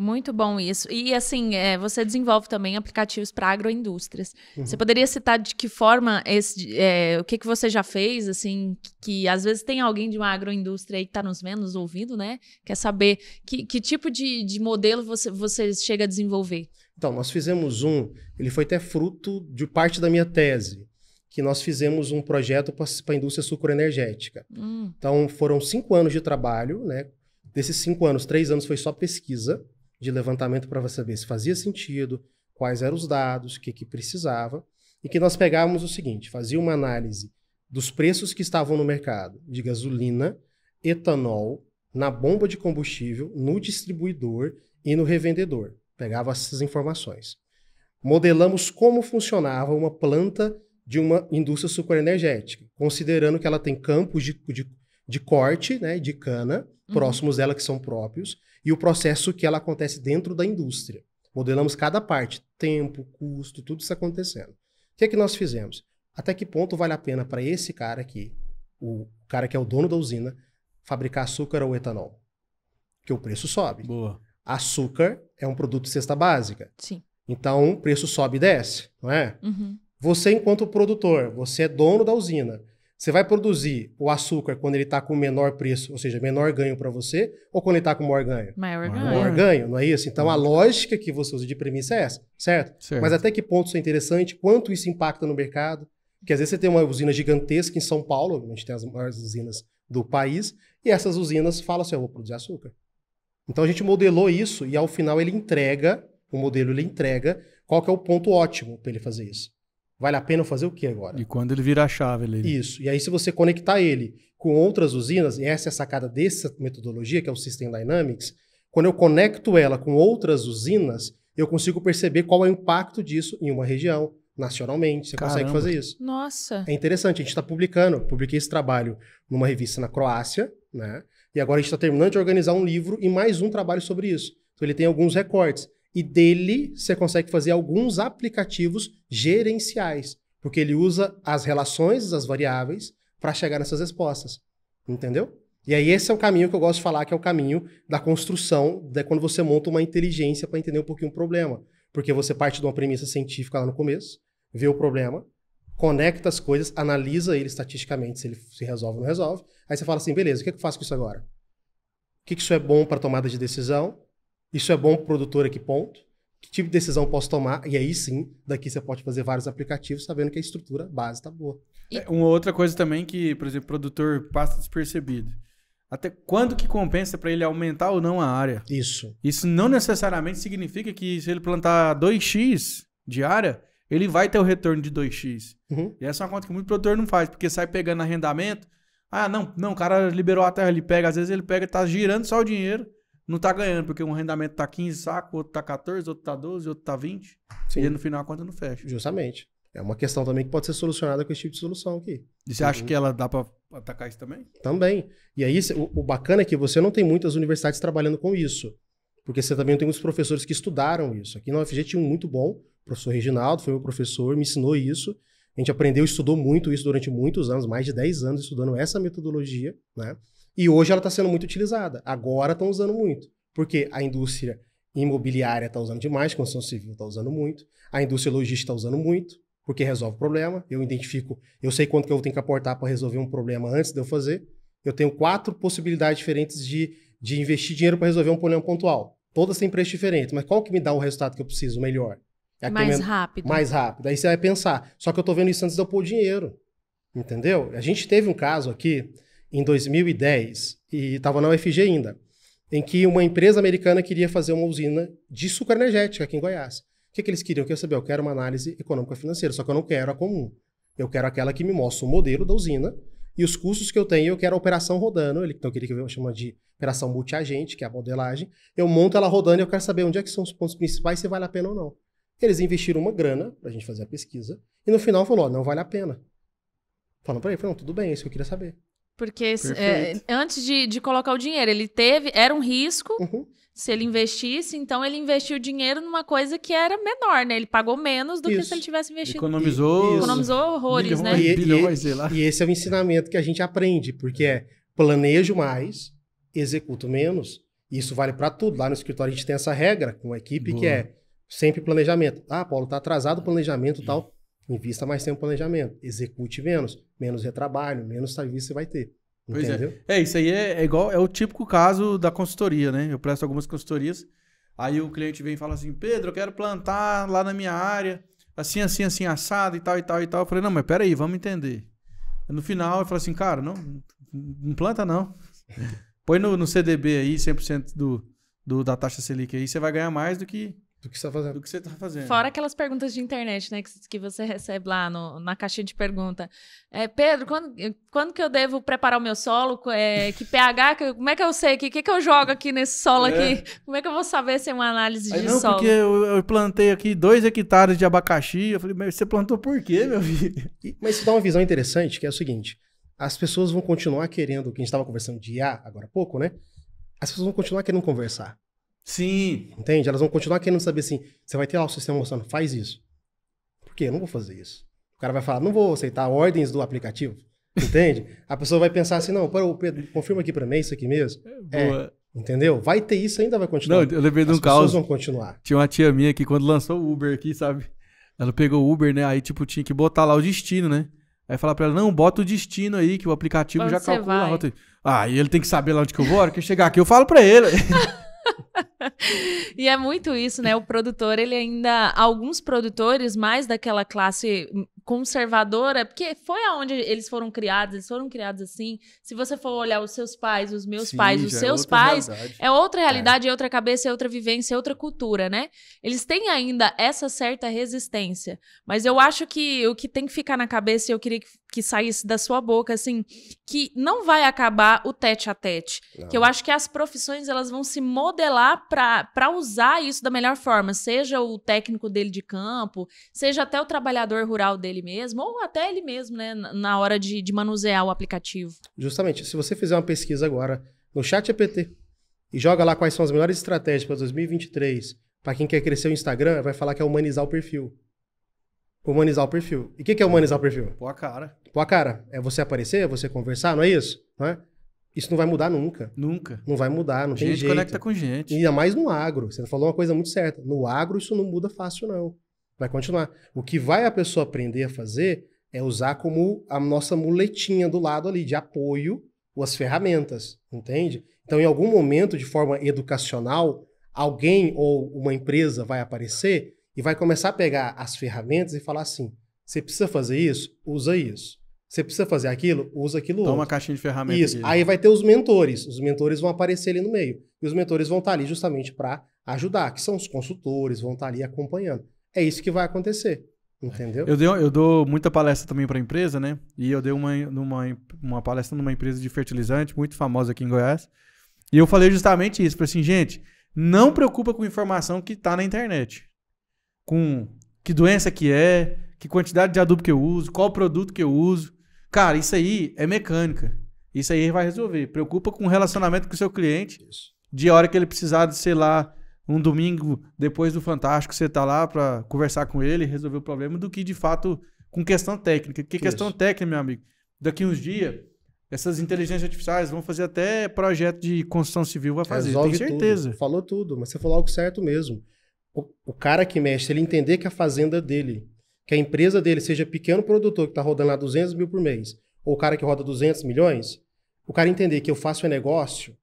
Speaker 1: Muito bom isso. E assim, é, você desenvolve também aplicativos para agroindústrias. Uhum. Você poderia citar de que forma esse, é, o que, que você já fez, assim, que, que às vezes tem alguém de uma agroindústria aí que está nos menos ouvindo, né? Quer saber que, que tipo de, de modelo você, você chega a desenvolver?
Speaker 3: Então, nós fizemos um, ele foi até fruto de parte da minha tese, que nós fizemos um projeto para a indústria sucroenergética. Hum. Então, foram cinco anos de trabalho, né? Desses cinco anos, três anos foi só pesquisa, de levantamento para saber se fazia sentido, quais eram os dados, o que, que precisava, e que nós pegávamos o seguinte: fazia uma análise dos preços que estavam no mercado de gasolina, etanol, na bomba de combustível, no distribuidor e no revendedor. Pegava essas informações. Modelamos como funcionava uma planta de uma indústria sucroenergética, considerando que ela tem campos de, de, de corte né, de cana, uhum. próximos dela que são próprios, e o processo que ela acontece dentro da indústria. Modelamos cada parte, tempo, custo, tudo isso acontecendo. O que é que nós fizemos? Até que ponto vale a pena para esse cara aqui, o cara que é o dono da usina, fabricar açúcar ou etanol? Porque o preço sobe. Boa. Açúcar é um produto de cesta básica. Sim. Então, o preço sobe e desce, não é? Uhum. Você, enquanto produtor, você é dono da usina. Você vai produzir o açúcar quando ele está com menor preço, ou seja, menor ganho para você, ou quando ele está com maior ganho? Maior ganho. Maior ganho, não é isso? Então a lógica que você usa de premissa é essa, certo? certo. Mas até que ponto isso é interessante? Quanto isso impacta no mercado? Porque às vezes você tem uma usina gigantesca em São Paulo, a gente tem as maiores usinas do país, e essas usinas falam assim: eu vou produzir açúcar. Então a gente modelou isso e ao final ele entrega, o modelo ele entrega qual que é o ponto ótimo para ele fazer isso vale a pena fazer o que agora? E quando ele virar a chave ele... Isso. E aí, se você conectar ele com outras usinas, e essa é a sacada dessa metodologia, que é o System Dynamics, quando eu conecto ela com outras usinas, eu consigo perceber qual é o impacto disso em uma região, nacionalmente. Você Caramba. consegue fazer isso.
Speaker 1: Nossa! É
Speaker 3: interessante, a gente está publicando. Publiquei esse trabalho numa revista na Croácia, né? E agora a gente está terminando de organizar um livro e mais um trabalho sobre isso. Então ele tem alguns recortes e dele você consegue fazer alguns aplicativos gerenciais, porque ele usa as relações, as variáveis, para chegar nessas respostas. Entendeu? E aí esse é o caminho que eu gosto de falar, que é o caminho da construção, da quando você monta uma inteligência para entender um pouquinho o problema. Porque você parte de uma premissa científica lá no começo, vê o problema, conecta as coisas, analisa ele estatisticamente, se ele se resolve ou não resolve. Aí você fala assim, beleza, o que, é que eu faço com isso agora? O que, que isso é bom para tomada de decisão? Isso é bom para o produtor aqui que ponto? Que tipo de decisão posso tomar? E aí sim, daqui você pode fazer vários aplicativos, sabendo tá que a estrutura base está boa.
Speaker 2: É, uma outra coisa também que, por exemplo, o produtor passa despercebido. Até quando que compensa para ele aumentar ou não a área? Isso. Isso não necessariamente significa que se ele plantar 2x de área, ele vai ter o retorno de 2x. Uhum. E essa é uma conta que muito produtor não faz, porque sai pegando arrendamento. Ah, não, não, o cara liberou a terra, ele pega, às vezes ele pega e tá girando só o dinheiro não tá ganhando, porque um rendimento tá 15 saco, outro tá 14, outro tá 12, outro tá 20. Sim. E no final a conta não fecha. Justamente.
Speaker 3: É uma questão também que pode ser solucionada com esse tipo de solução aqui. E você acha uhum. que ela dá para
Speaker 2: atacar isso também?
Speaker 3: Também. E aí, o, o bacana é que você não tem muitas universidades trabalhando com isso. Porque você também tem muitos professores que estudaram isso. Aqui na UFG tinha um muito bom, o professor Reginaldo, foi meu professor, me ensinou isso. A gente aprendeu, estudou muito isso durante muitos anos, mais de 10 anos estudando essa metodologia, né? E hoje ela está sendo muito utilizada. Agora estão usando muito. Porque a indústria imobiliária está usando demais, a construção civil está usando muito, a indústria logística está usando muito, porque resolve o problema. Eu identifico, eu sei quanto que eu tenho que aportar para resolver um problema antes de eu fazer. Eu tenho quatro possibilidades diferentes de, de investir dinheiro para resolver um problema pontual. Todas têm preço diferente, mas qual que me dá o resultado que eu preciso, melhor? É mais rápido. Mais rápido. Aí você vai pensar, só que eu estou vendo isso antes de eu pôr o dinheiro. Entendeu? A gente teve um caso aqui em 2010, e estava na UFG ainda, em que uma empresa americana queria fazer uma usina de suco energética aqui em Goiás. O que, que eles queriam? Eu queria saber, eu quero uma análise econômica financeira, só que eu não quero a comum. Eu quero aquela que me mostra o modelo da usina e os custos que eu tenho, eu quero a operação rodando. Então eu queria que eu chama de operação multiagente, que é a modelagem. Eu monto ela rodando e eu quero saber onde é que são os pontos principais, se vale a pena ou não. Eles investiram uma grana para a gente fazer a pesquisa e no final falou, oh, não vale a pena. Falando para ele, falou, tudo bem, é isso que eu queria saber.
Speaker 1: Porque é, antes de, de, colocar o dinheiro, ele teve, era um risco. Uhum. Se ele investisse, então ele investiu dinheiro numa coisa que era menor, né? Ele pagou menos do isso. que se ele tivesse investido. Economizou. Economizou horrores, Bilhões, né? E, Bilhões,
Speaker 3: lá. e esse é o ensinamento que a gente aprende, porque é planejo mais, executo menos. Isso vale para tudo. Lá no escritório a gente tem essa regra com a equipe Boa. que é sempre planejamento. Ah, Paulo, tá atrasado o planejamento e tal. Invista mais tempo no planejamento, execute menos, menos retrabalho, menos serviço você vai ter. Pois é. entendeu?
Speaker 2: é. É, isso aí é, é, igual, é o típico caso da consultoria, né? Eu presto algumas consultorias, aí o cliente vem e fala assim: Pedro, eu quero plantar lá na minha área, assim, assim, assim, assado e tal, e tal, e tal. Eu falei: não, mas peraí, vamos entender. No final, eu falo assim: cara, não, não planta não. Põe no, no CDB aí, 100% do, do, da taxa Selic aí, você vai ganhar mais do que do que você tá fazendo. Do que você tá fazendo. Fora
Speaker 1: aquelas perguntas de internet, né? Que, que você recebe lá no, na caixinha de pergunta. É, Pedro, quando, quando que eu devo preparar o meu solo? É, que pH? Que, como é que eu sei? O que, que, que eu jogo aqui nesse solo é. aqui? Como é que eu vou saber se é uma análise Aí de não, solo? Porque eu,
Speaker 2: eu, plantei aqui dois hectares de abacaxi. Eu falei, mas você plantou
Speaker 3: por quê, meu filho? Mas isso dá uma visão interessante, que é o seguinte. As pessoas vão continuar querendo, que a gente estava conversando de IA agora há pouco, né? As pessoas vão continuar querendo conversar. Sim. Entende? Elas vão continuar querendo saber assim. Você vai ter lá o sistema mostrando, faz isso. Por quê? Eu não vou fazer isso. O cara vai falar, não vou aceitar ordens do aplicativo. Entende? a pessoa vai pensar assim, não, o Pedro, confirma aqui para mim é isso aqui mesmo. É, é boa. É, entendeu? Vai ter isso ainda vai continuar. Não, eu lembrei de um caos. As pessoas vão continuar.
Speaker 2: Tinha uma tia minha que quando lançou o Uber aqui, sabe? Ela pegou o Uber, né? Aí, tipo, tinha que botar lá o destino, né? Aí falar pra ela, não, bota o destino aí, que o aplicativo já calcula vai? a rota. Ah, e ele tem que saber lá onde que eu vou, a hora que eu chegar aqui, eu falo pra ele. <laughs>
Speaker 1: e é muito isso, né? O produtor, ele ainda. Alguns produtores, mais daquela classe conservadora, porque foi aonde eles foram criados, eles foram criados assim. Se você for olhar os seus pais, os meus Sim, pais, os é seus é pais, realidade. é outra é. realidade, é. é outra cabeça, é outra vivência, é outra cultura, né? Eles têm ainda essa certa resistência. Mas eu acho que o que tem que ficar na cabeça, e eu queria que, que saísse da sua boca, assim, que não vai acabar o tete a tete. Não. Que eu acho que as profissões elas vão se modelar para usar isso da melhor forma, seja o técnico dele de campo, seja até o trabalhador rural dele mesmo, ou até ele mesmo, né, na hora de, de manusear o aplicativo.
Speaker 3: Justamente, se você fizer uma pesquisa agora no chat EPT e joga lá quais são as melhores estratégias para 2023, para quem quer crescer o Instagram, vai falar que é humanizar o perfil. Humanizar o perfil. E o que, que é humanizar o perfil? Pô a cara. Pô a cara. É você aparecer, é você conversar, não é isso? Não é? Isso não vai mudar nunca. Nunca. Não vai mudar, não gente tem jeito. Gente conecta com gente. E ainda mais no agro. Você falou uma coisa muito certa. No agro isso não muda fácil, não. Vai continuar. O que vai a pessoa aprender a fazer é usar como a nossa muletinha do lado ali, de apoio, ou as ferramentas, entende? Então, em algum momento, de forma educacional, alguém ou uma empresa vai aparecer e vai começar a pegar as ferramentas e falar assim: você precisa fazer isso? Usa isso. Você precisa fazer aquilo, usa aquilo Toma outro. uma caixinha de ferramentas. Isso. Aqui. Aí vai ter os mentores. Os mentores vão aparecer ali no meio. E os mentores vão estar tá ali justamente para ajudar, que são os consultores, vão estar tá ali acompanhando. É isso que vai acontecer. Entendeu? Eu, dei,
Speaker 2: eu dou muita palestra também para empresa, né? E eu dei uma, numa uma palestra numa empresa de fertilizante muito famosa aqui em Goiás. E eu falei justamente isso. Falei assim, gente, não preocupa com informação que está na internet. Com que doença que é, que quantidade de adubo que eu uso, qual produto que eu uso. Cara, isso aí é mecânica. Isso aí vai resolver. Preocupa com o relacionamento com o seu cliente. Isso. De hora que ele precisar de, sei lá, um domingo depois do Fantástico, você tá lá para conversar com ele, e resolver o problema, do que de fato com questão técnica. Porque questão técnica, meu amigo, daqui uns dias, essas inteligências
Speaker 3: artificiais vão fazer até projeto de construção civil, vai fazer, Resolve tenho certeza. Tudo. Falou tudo, mas você falou algo certo mesmo. O, o cara que mexe, ele entender que a fazenda é dele, que a empresa dele seja pequeno produtor que está rodando lá 200 mil por mês, ou o cara que roda 200 milhões, o cara entender que eu faço é negócio,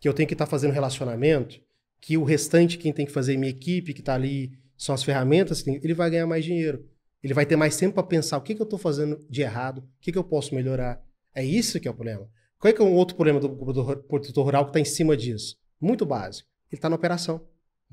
Speaker 3: que eu tenho que estar tá fazendo relacionamento, que o restante quem tem que fazer é minha equipe, que está ali, são as ferramentas, ele vai ganhar mais dinheiro. Ele vai ter mais tempo para pensar o que, que eu estou fazendo de errado, o que, que eu posso melhorar. É isso que é o problema. Qual é, que é um outro problema do produtor rural que está em cima disso? Muito básico. Ele está na operação.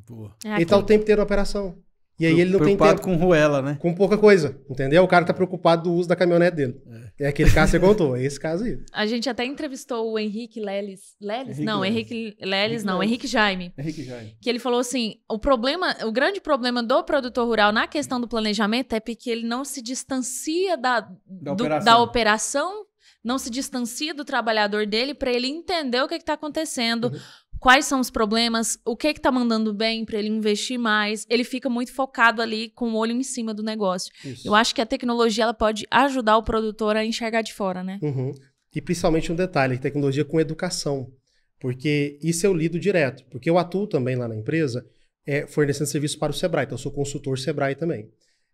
Speaker 3: Boa. É ele está o tempo inteiro na operação. E aí ele não tem tempo. com ruela, né? Com pouca coisa, entendeu? O cara tá preocupado do uso da caminhonete dele. É, é aquele caso que você contou, é esse caso aí.
Speaker 1: A gente até entrevistou o Henrique Leles. Leles? não, Henrique Leles não, Henrique Jaime. Henrique Jaime. Que ele falou assim: o problema, o grande problema do produtor rural na questão do planejamento é porque ele não se distancia da, da, do, operação. da operação. não se distancia do trabalhador dele para ele entender o que está acontecendo. Uhum quais são os problemas, o que está mandando bem para ele investir mais. Ele fica muito focado ali com o olho em cima do negócio. Isso. Eu acho que a tecnologia ela pode ajudar o produtor a enxergar de fora, né?
Speaker 3: Uhum. E principalmente um detalhe, tecnologia com educação, porque isso eu lido direto, porque eu atuo também lá na empresa é, fornecendo serviço para o Sebrae, então eu sou consultor Sebrae também.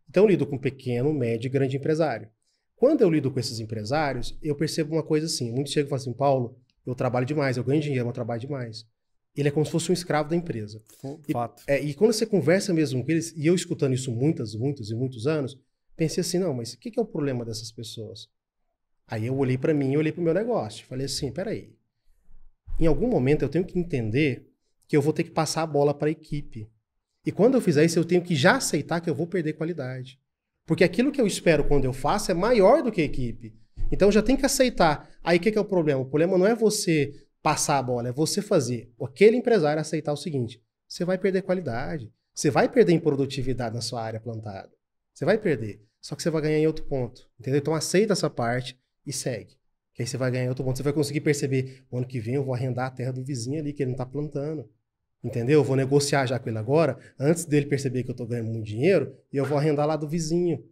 Speaker 3: Então eu lido com pequeno, médio e grande empresário. Quando eu lido com esses empresários, eu percebo uma coisa assim, muitos chegam e falam assim, Paulo, eu trabalho demais, eu ganho dinheiro, mas eu trabalho demais. Ele é como se fosse um escravo da empresa. Fato. E, é, e quando você conversa mesmo com eles, e eu escutando isso muitas, muitos e muitos anos, pensei assim, não, mas o que, que é o problema dessas pessoas? Aí eu olhei para mim, eu olhei para o meu negócio, falei assim, peraí, em algum momento eu tenho que entender que eu vou ter que passar a bola para a equipe. E quando eu fizer isso, eu tenho que já aceitar que eu vou perder qualidade. Porque aquilo que eu espero quando eu faço é maior do que a equipe. Então já tem que aceitar. Aí o que, que é o problema? O problema não é você passar a bola, é você fazer aquele empresário aceitar o seguinte: você vai perder qualidade, você vai perder em produtividade na sua área plantada. Você vai perder. Só que você vai ganhar em outro ponto. Entendeu? Então aceita essa parte e segue. Que aí você vai ganhar em outro ponto. Você vai conseguir perceber: o ano que vem eu vou arrendar a terra do vizinho ali que ele não está plantando. Entendeu? Eu vou negociar já com ele agora, antes dele perceber que eu estou ganhando muito dinheiro, e eu vou arrendar lá do vizinho.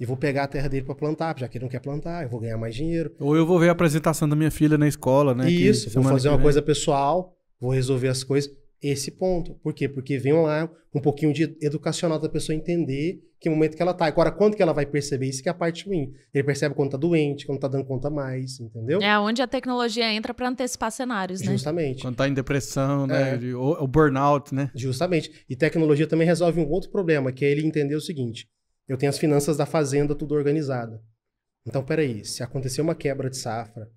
Speaker 3: E vou pegar a terra dele para plantar, já que ele não quer plantar, eu vou ganhar mais dinheiro.
Speaker 2: Ou eu vou ver a apresentação da minha filha na escola, né? Isso, vou fazer uma coisa
Speaker 3: pessoal, vou resolver as coisas. Esse ponto. Por quê? Porque vem lá um pouquinho de educacional da pessoa entender que momento que ela tá. Agora, quando que ela vai perceber isso que é a parte ruim. Ele percebe quando tá doente, quando tá dando conta mais, entendeu?
Speaker 1: É onde a tecnologia entra para antecipar cenários, né?
Speaker 3: Justamente. Quando tá em depressão, né? É. O, o burnout, né? Justamente. E tecnologia também resolve um outro problema, que é ele entender o seguinte eu tenho as finanças da fazenda tudo organizada. Então, peraí, se acontecer uma quebra de safra,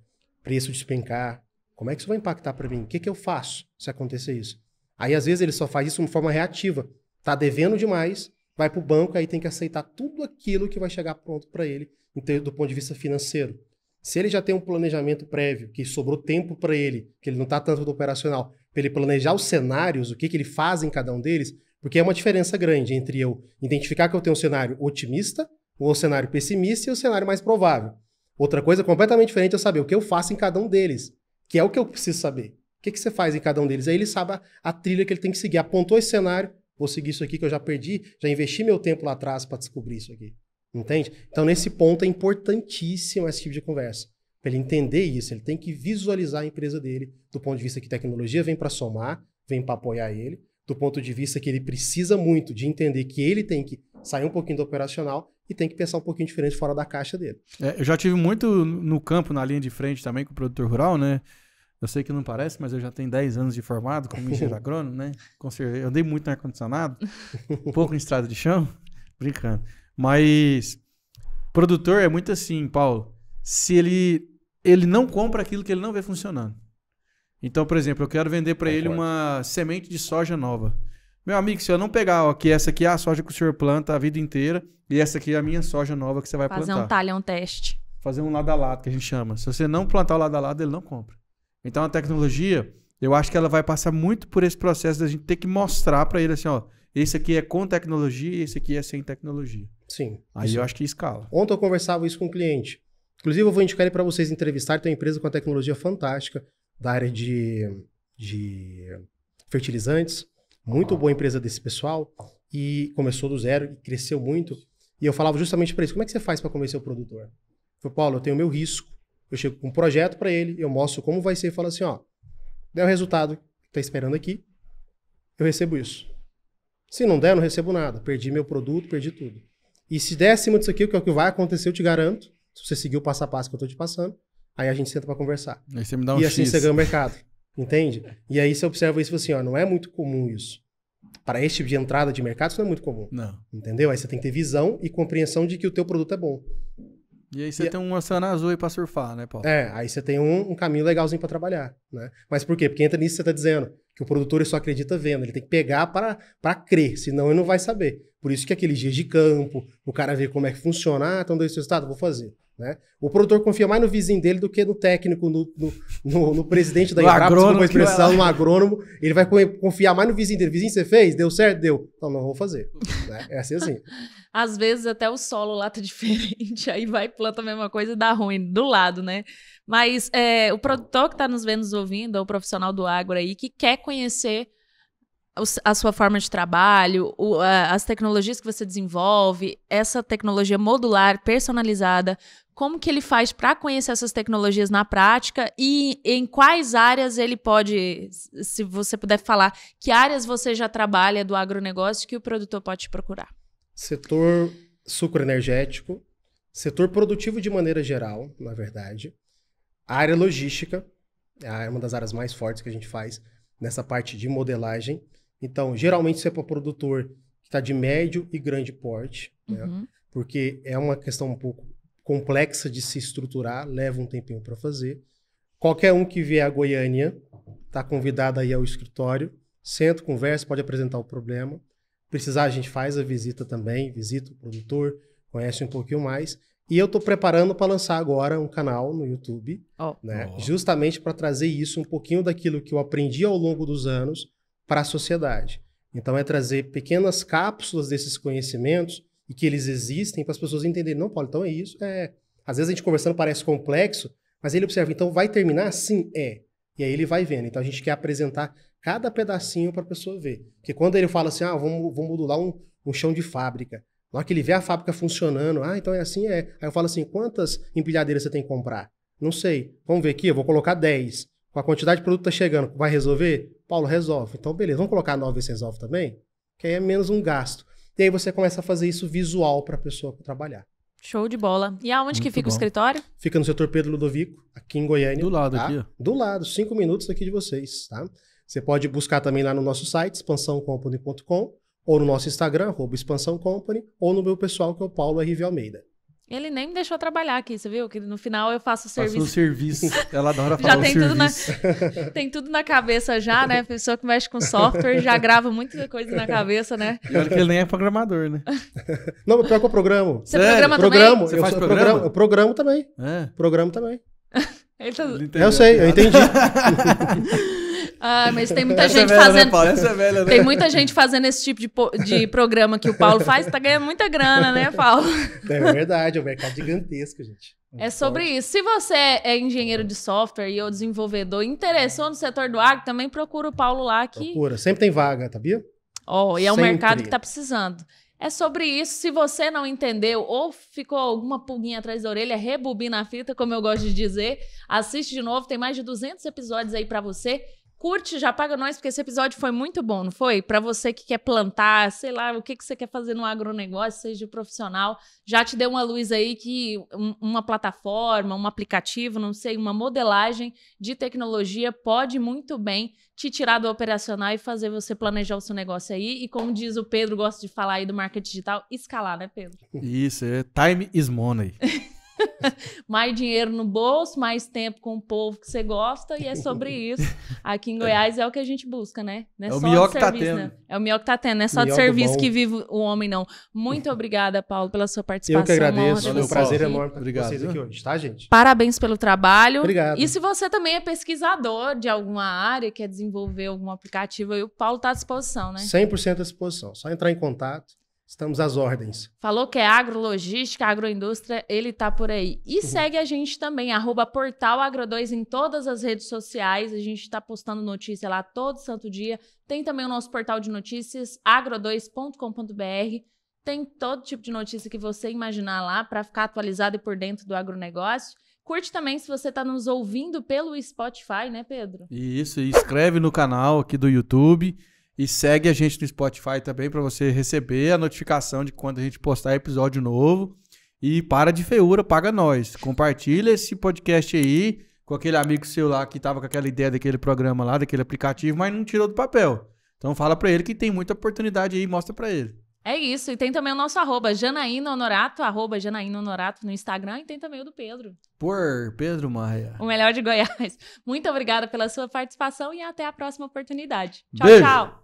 Speaker 3: preço despencar, como é que isso vai impactar para mim? O que, que eu faço se acontecer isso? Aí, às vezes, ele só faz isso de uma forma reativa. Tá devendo demais, vai para o banco, aí tem que aceitar tudo aquilo que vai chegar pronto para ele, então, do ponto de vista financeiro. Se ele já tem um planejamento prévio, que sobrou tempo para ele, que ele não está tanto do operacional, para ele planejar os cenários, o que, que ele faz em cada um deles, porque é uma diferença grande entre eu identificar que eu tenho um cenário otimista, ou um cenário pessimista e o um cenário mais provável. Outra coisa completamente diferente é eu saber o que eu faço em cada um deles, que é o que eu preciso saber. O que, que você faz em cada um deles? Aí ele sabe a, a trilha que ele tem que seguir. Apontou esse cenário, vou seguir isso aqui que eu já perdi, já investi meu tempo lá atrás para descobrir isso aqui. Entende? Então, nesse ponto, é importantíssimo esse tipo de conversa. Para ele entender isso, ele tem que visualizar a empresa dele do ponto de vista que tecnologia vem para somar, vem para apoiar ele, do ponto de vista que ele precisa muito de entender que ele tem que sair um pouquinho do operacional e tem que pensar um pouquinho diferente fora da caixa dele.
Speaker 2: É, eu já tive muito no campo, na linha de frente também com o produtor rural, né? Eu sei que não parece, mas eu já tenho 10 anos de formado como engenheiro <laughs> agrônomo, né? Eu andei muito no ar-condicionado, <laughs> pouco em estrada de chão, <laughs> brincando. Mas produtor é muito assim, Paulo. Se ele, ele não compra aquilo que ele não vê funcionando. Então, por exemplo, eu quero vender para tá ele uma semente de soja nova. Meu amigo, se eu não pegar ó, que essa aqui é a soja que o senhor planta a vida inteira e essa aqui é a minha soja nova que você vai Fazer plantar. Fazer um
Speaker 1: talhão teste.
Speaker 2: Fazer um lado a lado, que a gente chama. Se você não plantar o lado a lado, ele não compra. Então, a tecnologia, eu acho que ela vai passar muito por esse processo da gente ter que mostrar
Speaker 3: para ele assim, ó, esse aqui é com tecnologia e esse aqui é sem tecnologia. Sim. Aí eu acho que escala. Ontem eu conversava isso com um cliente. Inclusive, eu vou indicar ele para vocês entrevistar. Tem uma empresa com uma tecnologia fantástica da área de, de fertilizantes, muito boa empresa desse pessoal, e começou do zero e cresceu muito. E eu falava justamente para isso, como é que você faz para convencer o produtor? Eu falei, Paulo, eu tenho meu risco, eu chego com um projeto para ele, eu mostro como vai ser e falo assim: ó, der o resultado que está esperando aqui, eu recebo isso. Se não der, eu não recebo nada, perdi meu produto, perdi tudo. E se der acima disso aqui, que é o que vai acontecer, eu te garanto, se você seguir o passo a passo que eu estou te passando, Aí a gente senta para conversar. Aí você me dá um E assim você ganha o mercado. Entende? E aí você observa isso e assim, ó, não é muito comum isso. Para esse tipo de entrada de mercado, isso não é muito comum. Não. Entendeu? Aí você tem que ter visão e compreensão de que o teu produto é bom.
Speaker 2: E aí você e... tem uma sana azul aí pra surfar, né, Paulo?
Speaker 3: É, aí você tem um, um caminho legalzinho para trabalhar, né? Mas por quê? Porque entra nisso que você tá dizendo, que o produtor só acredita vendo, ele tem que pegar para crer, senão ele não vai saber. Por isso que aqueles dias de campo, o cara vê como é que funciona, ah, então deu esse resultado, vou fazer. Né? O produtor confia mais no vizinho dele do que no técnico, no, no, no, no presidente da Embrapa, desculpa a expressão, no agrônomo. Ele vai confiar mais no vizinho dele. Vizinho, você fez? Deu certo? Deu. Então, não vou fazer. né? É assim, assim. <laughs>
Speaker 1: Às vezes até o solo lá tá <laughs> diferente, aí vai planta a mesma coisa e dá ruim do lado, né? Mas é, o produtor que está nos vendo, nos ouvindo, ou é o profissional do agro aí, que quer conhecer a sua forma de trabalho, o, a, as tecnologias que você desenvolve, essa tecnologia modular, personalizada, como que ele faz para conhecer essas tecnologias na prática e em quais áreas ele pode, se você puder falar, que áreas você já trabalha do agronegócio que o produtor pode te procurar?
Speaker 3: Setor suco energético, setor produtivo de maneira geral, na verdade, a área logística, é uma das áreas mais fortes que a gente faz nessa parte de modelagem, então, geralmente isso é para produtor que está de médio e grande porte, né? Uhum. porque é uma questão um pouco complexa de se estruturar, leva um tempinho para fazer. Qualquer um que vier a Goiânia está convidado aí ao escritório, senta, conversa, pode apresentar o problema. Precisar, a gente faz a visita também, visita o produtor, conhece um pouquinho mais. E eu estou preparando para lançar agora um canal no YouTube, oh. Né? Oh. justamente para trazer isso um pouquinho daquilo que eu aprendi ao longo dos anos para a sociedade. Então, é trazer pequenas cápsulas desses conhecimentos e que eles existem para as pessoas entenderem. Não, Paulo, então é isso. É. Às vezes a gente conversando parece complexo, mas ele observa, então vai terminar? Sim, é. E aí ele vai vendo. Então a gente quer apresentar cada pedacinho para a pessoa ver. Porque quando ele fala assim, ah, vamos, vamos modular um, um chão de fábrica. Na hora que ele vê a fábrica funcionando, ah, então é assim, é. Aí eu falo assim, quantas empilhadeiras você tem que comprar? Não sei. Vamos ver aqui, eu vou colocar 10. Com a quantidade de produto que tá chegando, vai resolver? Paulo, resolve. Então, beleza, vamos colocar 9 vezes resolve também? Que aí é menos um gasto. E aí você começa a fazer isso visual para a pessoa trabalhar.
Speaker 1: Show de bola. E aonde Muito que fica bom. o escritório?
Speaker 3: Fica no setor Pedro Ludovico, aqui em Goiânia. Do lado tá? aqui. Do lado, cinco minutos aqui de vocês, tá? Você pode buscar também lá no nosso site, expansãocompany.com, ou no nosso Instagram, expansãocompany, ou no meu pessoal, que é o Paulo R. V. Almeida.
Speaker 1: Ele nem me deixou trabalhar aqui, você viu? Que no final eu faço o serviço. Faço o
Speaker 3: serviço. Ela adora <laughs> falar já tem
Speaker 1: tudo na
Speaker 2: <laughs>
Speaker 1: Tem tudo na cabeça já, né? Pessoa que mexe com software já grava muita coisa na cabeça, né? E que ele
Speaker 3: nem é programador, né? <laughs> Não, mas pior que eu programo. Você Sério? programa programo. também? Você eu faz programa? Eu programo, eu programo também. É. Programo também.
Speaker 1: Tá... Eu sei, eu entendi. Ah, mas tem muita essa é gente é velha, né, fazendo. Né, Paulo? Essa é velha, né? Tem muita gente fazendo esse tipo de, po... de programa
Speaker 3: que o Paulo faz, tá
Speaker 1: ganhando muita grana, né, Paulo?
Speaker 3: É verdade, é um mercado gigantesco, gente. É sobre
Speaker 1: isso. Se você é engenheiro de software e ou desenvolvedor, interessou no setor do agro, também procura o Paulo lá que.
Speaker 3: Procura, sempre tem vaga, sabia? Ó, oh, e é um sempre. mercado que tá
Speaker 1: precisando. É sobre isso. Se você não entendeu ou ficou alguma pulguinha atrás da orelha, rebobina a fita, como eu gosto de dizer. Assiste de novo, tem mais de 200 episódios aí para você. Curte, já paga nós, porque esse episódio foi muito bom, não foi? Para você que quer plantar, sei lá, o que, que você quer fazer no agronegócio, seja profissional, já te deu uma luz aí que uma plataforma, um aplicativo, não sei, uma modelagem de tecnologia pode muito bem te tirar do operacional e fazer você planejar o seu negócio aí. E como diz o Pedro, gosta de falar aí do marketing digital, escalar, né, Pedro?
Speaker 2: Isso, é time is money. <laughs>
Speaker 1: <laughs> mais dinheiro no bolso, mais tempo com o povo que você gosta, e é sobre isso. Aqui em <laughs> é. Goiás é o que a gente busca, né? É, é, o melhor que tá serviço, tá tendo. Né? É o melhor que tá tendo, não é só de serviço que vive o homem, não. Muito obrigada, Paulo, pela sua participação. Eu que agradeço, é um prazer aqui. enorme obrigado. vocês
Speaker 3: aqui hoje, tá, gente?
Speaker 1: Parabéns pelo trabalho. Obrigado. E se você também é pesquisador de alguma área, quer desenvolver algum aplicativo, aí o Paulo está à disposição, né? 100%
Speaker 3: à disposição. Só entrar em contato. Estamos às ordens.
Speaker 1: Falou que é agrologística, agroindústria, ele tá por aí. E uhum. segue a gente também, arroba portal agro2 em todas as redes sociais. A gente está postando notícia lá todo santo dia. Tem também o nosso portal de notícias, agro2.com.br. Tem todo tipo de notícia que você imaginar lá para ficar atualizado e por dentro do agronegócio. Curte também se você está nos ouvindo pelo Spotify, né, Pedro?
Speaker 2: Isso, e inscreve no canal aqui do YouTube. E segue a gente no Spotify também para você receber a notificação de quando a gente postar episódio novo. E para de feiura, paga nós. Compartilha esse podcast aí com aquele amigo seu lá que estava com aquela ideia daquele programa lá, daquele aplicativo, mas não tirou do papel. Então fala para ele que tem muita oportunidade aí, mostra para ele.
Speaker 1: É isso, e tem também o nosso arroba, Janaína Honorato, arroba Janaína Honorato no Instagram, e tem também o do Pedro.
Speaker 2: Por Pedro Maia.
Speaker 1: O melhor de Goiás. Muito obrigada pela sua participação e até a próxima oportunidade. Tchau, Beijo. tchau.